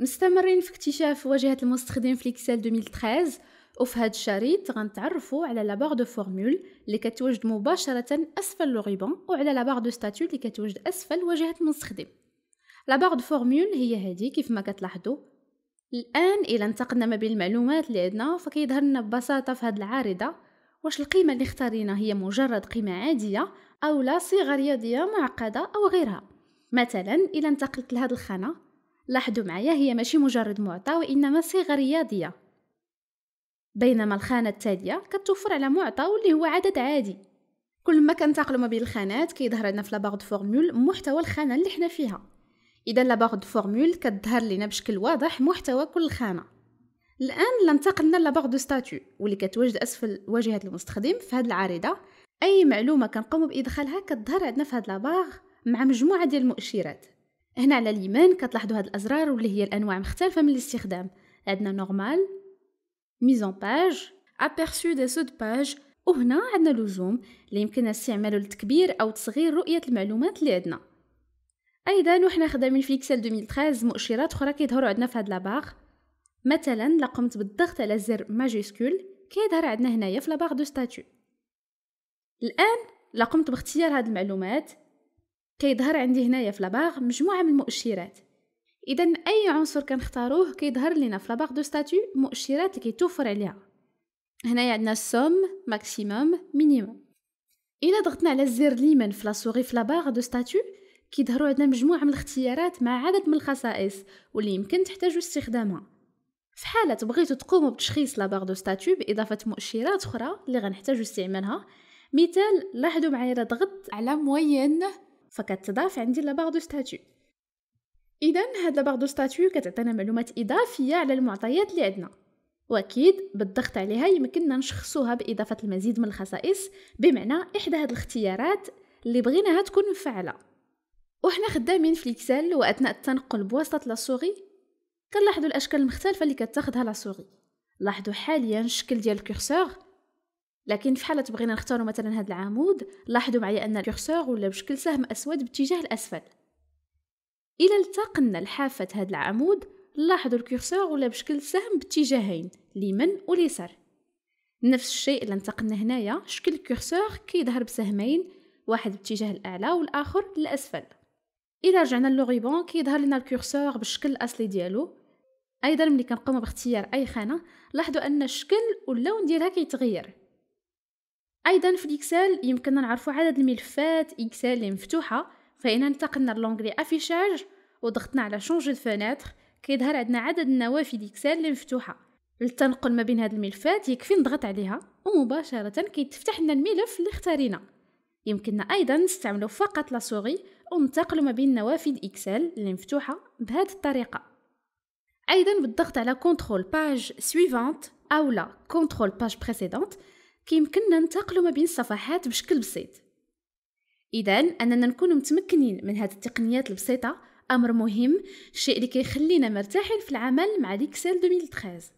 مستمرين في اكتشاف واجهة المستخدم في الاكسل 2013 وفي هذا الشريط غنتعرفوا على لا دو فورمول اللي كتوجد مباشرة أسفل لو ريبون وعلى لا دو ستاتيو اللي كتوجد أسفل واجهة المستخدم لا دو فورمول هي هذه كيف ما كتلاحظوا الآن إلى انتقلنا ما بين المعلومات اللي عندنا فكيظهر لنا ببساطة في هذه العارضة واش القيمة اللي اختارينا هي مجرد قيمة عادية أو لا صيغة رياضية معقدة أو غيرها مثلا إلى انتقلت لهذه الخانة لاحظوا معايا هي ماشي مجرد معطى وإنما صيغة رياضية بينما الخانة التالية كتوفر على معطى واللي هو عدد عادي كل ما كنتقلوا ما بين الخانات كيظهر لنا في دو فورمول محتوى الخانة اللي حنا فيها إذا دو فورمول كتظهر لنا بشكل واضح محتوى كل خانة الآن لننتقلنا دو ستاتو واللي كتوجد أسفل واجهة المستخدم في هذه العريضة أي معلومة كنقوم بإدخالها كتظهر عندنا في هذه لاباغ مع مجموعة ديال المؤشرات هنا على اليمين كتلاحظوا هاد الازرار واللي هي الانواع مختلفه من الاستخدام عندنا نورمال ميزون باج ابيرسو دي سود باج وهنا عندنا لزوم اللي يمكننا استعماله لتكبير او تصغير رؤيه المعلومات اللي عندنا ايضا وحنا خدامين في اكسل 2013 مؤشرات اخرى كيظهروا عندنا في هاد لاباغ مثلا لا قمت بالضغط على زر ماجيسكول كيظهر عندنا هنايا في لاباغ دو ستاتيو الان لا قمت باختيار هاد المعلومات كيظهر عندي هنايا في لاباغ مجموعه من المؤشرات اذا اي عنصر كنختاروه كيظهر لينا في لاباغ دو ستاتو مؤشرات اللي كيتوفر عليها هنايا عندنا السوم ماكسيموم مينيموم الا ضغطنا على الزر ليمن في لاسوغي في لاباغ دو ستاتو كيظهروا عندنا مجموعه من الاختيارات مع عدد من الخصائص واللي يمكن تحتاجوا استخدامها في حالة بغيتو تقوموا بتشخيص لاباغ دو ستاتو بإضافة مؤشرات أخرى اللي غنحتاجو استعمالها مثال لاحظوا معايا ضغط على موين فكتضاف عندي لابار دو ستاتيو اذا هاد لابار دو ستاتيو كتعطينا معلومات اضافيه على المعطيات اللي عندنا واكيد بالضغط عليها يمكننا نشخصوها باضافه المزيد من الخصائص بمعنى احدى هاد الاختيارات اللي بغيناها تكون مفعله وحنا خدامين في الاكسل واثناء التنقل بواسطه لاسوغي كنلاحظوا الاشكال المختلفه اللي كتاخذها لاسوغي لاحظوا حاليا الشكل ديال الكورسور لكن في حالة بغينا نختاروا مثلا هذا العمود لاحظوا معي أن الكورسور ولا بشكل سهم أسود باتجاه الأسفل إلى التقنا الحافة هذا العمود لاحظوا الكورسور ولا بشكل سهم باتجاهين لمن وليسر نفس الشيء اللي انتقلنا هنايا شكل الكورسور كيظهر بسهمين واحد باتجاه الأعلى والآخر للأسفل إذا رجعنا للوغيبون كيظهر لنا الكورسور بالشكل الأصلي ديالو أيضا ملي كنقومو باختيار أي خانة لاحظوا أن الشكل واللون ديالها كيتغير ايضا في الاكسل يمكننا نعرف عدد الملفات اكسل اللي مفتوحه فهنا انتقلنا لونغلي افيشاج وضغطنا على شونج الفناتر كيظهر عندنا عدد النوافذ اكسل اللي مفتوحه للتنقل ما بين هاد الملفات يكفي نضغط عليها ومباشره كيتفتح لنا الملف اللي اختارينا يمكننا ايضا نستعملو فقط سوري وننتقلوا ما بين نوافذ اكسل اللي مفتوحه بهاد الطريقه ايضا بالضغط على كونترول باج سويفانت او لا كونترول باج بريسيدونت كيمكننا ننتقلوا ما بين الصفحات بشكل بسيط اذا اننا نكون متمكنين من هذه التقنيات البسيطه امر مهم الشيء اللي كيخلينا مرتاحين في العمل مع ليكسل 2013